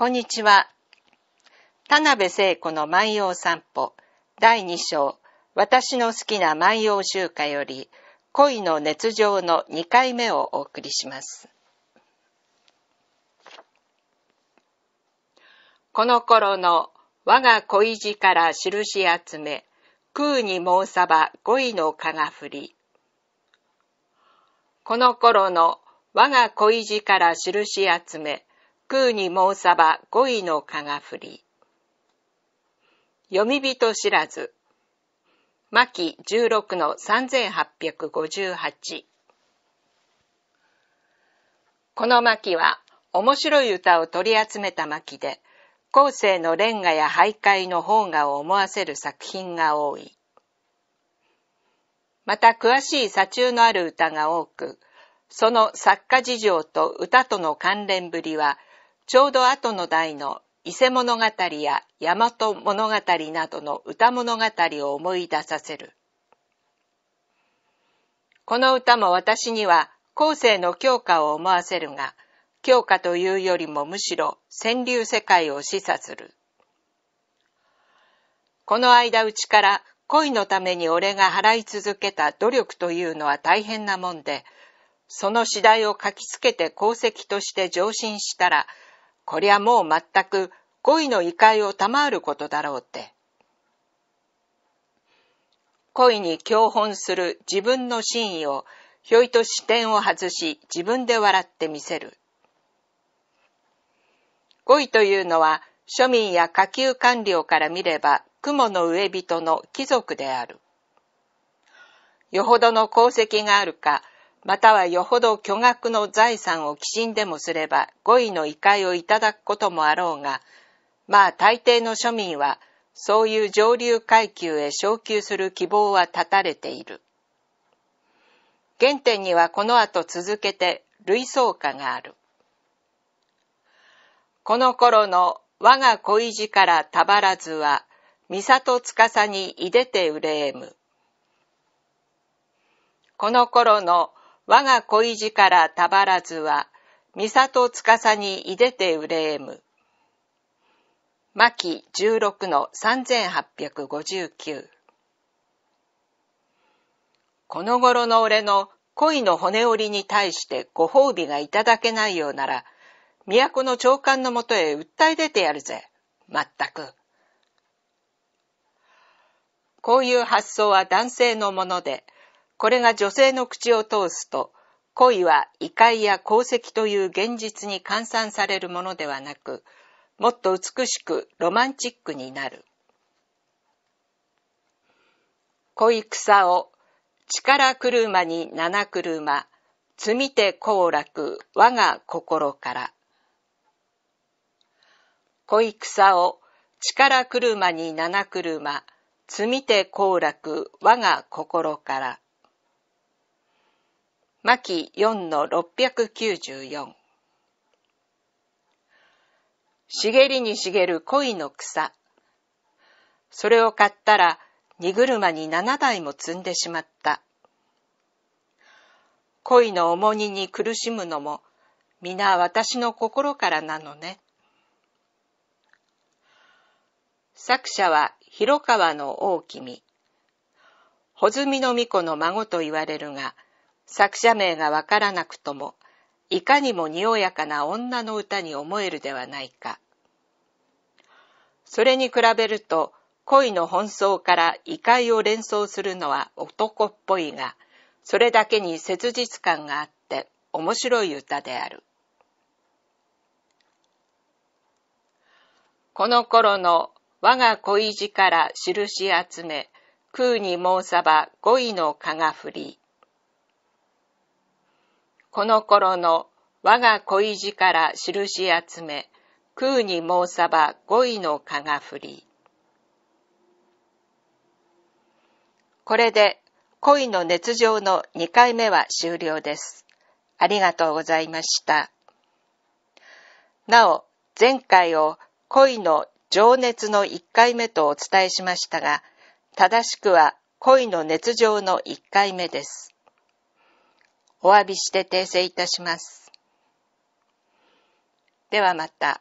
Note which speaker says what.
Speaker 1: こんにちは。田辺聖子の万葉散歩第2章私の好きな万葉集歌より恋の熱情の2回目をお送りします。この頃の我が恋路から印集め空に申さば恋の蚊が降りこの頃の我が恋路から印集め空に申さば五位の蚊が降り。読み人知らず。牧16の3858。この牧は面白い歌を取り集めた巻で、後世のレンガや徘徊の邦がを思わせる作品が多い。また詳しい左中のある歌が多く、その作家事情と歌との関連ぶりはちょうど後の代の伊勢物語や大和物語などの歌物語を思い出させる。この歌も私には後世の教科を思わせるが、教科というよりもむしろ川柳世界を示唆する。この間うちから恋のために俺が払い続けた努力というのは大変なもんで、その次第を書きつけて功績として上申したら、こりゃもうまったく恋の異界を賜ることだろうって。恋に教本する自分の真意をひょいと視点を外し自分で笑ってみせる。恋というのは庶民や下級官僚から見れば雲の上人の貴族である。よほどの功績があるかまたはよほど巨額の財産を寄進でもすれば、語彙の異界をいただくこともあろうが、まあ大抵の庶民は、そういう上流階級へ昇級する希望は断たれている。原点にはこの後続けて類想化がある。この頃の我が小意地からたばらずは、三里司にいでて憂えむ。この頃の我が恋路からたばらずは、三里司にいでて憂えむ。牧16の3859この頃の俺の恋の骨折りに対してご褒美がいただけないようなら、都の長官のもとへ訴え出てやるぜ。まったく。こういう発想は男性のもので、これが女性の口を通すと、恋は異界や功績という現実に換算されるものではなく、もっと美しくロマンチックになる。恋草を力車に七車、積みて好楽、我が心から。恋草を力車に七車、積みて好楽、我が心から。マ4の6 9 4茂りに茂る恋の草。それを買ったら荷車に7台も積んでしまった。恋の重荷に苦しむのも皆私の心からなのね。作者は広川の大君。穂積の巫女の孫と言われるが、作者名がわからなくとも、いかにもにおやかな女の歌に思えるではないか。それに比べると、恋の奔走から異界を連想するのは男っぽいが、それだけに切実感があって面白い歌である。この頃の我が恋路から印集め、空に申さば恋の蚊が振り、この頃の我が恋路から印集め、空に申さば語彙の蚊が振り。これで恋の熱情の2回目は終了です。ありがとうございました。なお、前回を恋の情熱の1回目とお伝えしましたが、正しくは恋の熱情の1回目です。お詫びして訂正いたします。ではまた。